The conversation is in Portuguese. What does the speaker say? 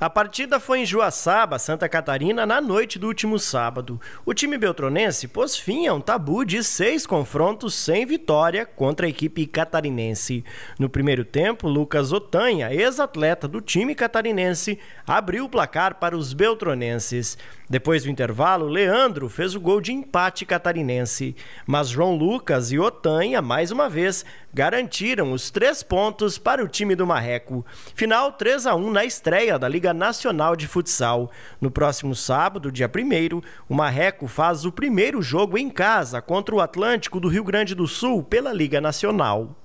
A partida foi em Joaçaba, Santa Catarina, na noite do último sábado. O time beltronense pôs fim a um tabu de seis confrontos sem vitória contra a equipe catarinense. No primeiro tempo, Lucas Otanha, ex-atleta do time catarinense, abriu o placar para os beltronenses. Depois do intervalo, Leandro fez o gol de empate catarinense. Mas João Lucas e Otanha, mais uma vez, garantiram os três pontos para o time do Marreco. Final 3 a 1 na estreia da Liga Liga Nacional de Futsal. No próximo sábado, dia 1, o Marreco faz o primeiro jogo em casa contra o Atlântico do Rio Grande do Sul pela Liga Nacional.